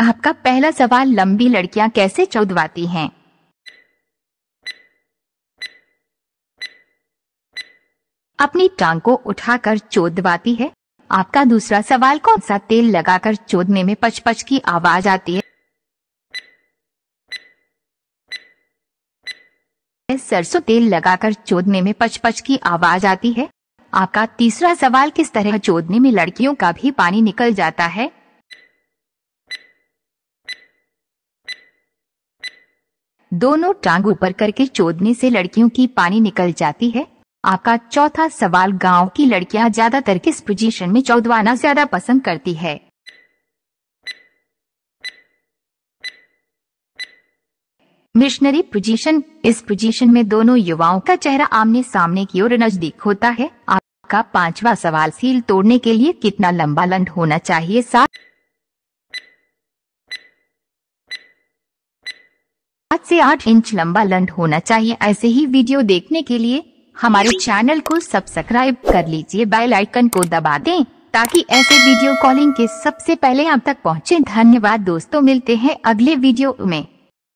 आपका पहला सवाल लंबी लड़कियां कैसे चौदवाती हैं अपनी टांग को उठाकर चौदवाती है आपका दूसरा सवाल कौन सा तेल लगाकर चोदने में पचपच की आवाज आती है सरसों तेल लगाकर चोदने में पचपच की आवाज आती है आपका तीसरा सवाल किस तरह चोदने में लड़कियों का भी पानी निकल जाता है दोनों टांग ऊपर करके चोदने से लड़कियों की पानी निकल जाती है आपका चौथा सवाल गांव की लड़कियां ज्यादातर किस पोजीशन में चौदवाना ज्यादा पसंद करती है मिशनरी पोजीशन इस पोजीशन में दोनों युवाओं का चेहरा आमने सामने की ओर नजदीक होता है आपका पांचवा सवाल सील तोड़ने के लिए कितना लंबा लंड होना चाहिए साथ से आठ इंच लंबा लंड होना चाहिए ऐसे ही वीडियो देखने के लिए हमारे चैनल को सब्सक्राइब कर लीजिए बेल आइकन को दबा दें ताकि ऐसे वीडियो कॉलिंग के सबसे पहले आप तक पहुंचे धन्यवाद दोस्तों मिलते हैं अगले वीडियो में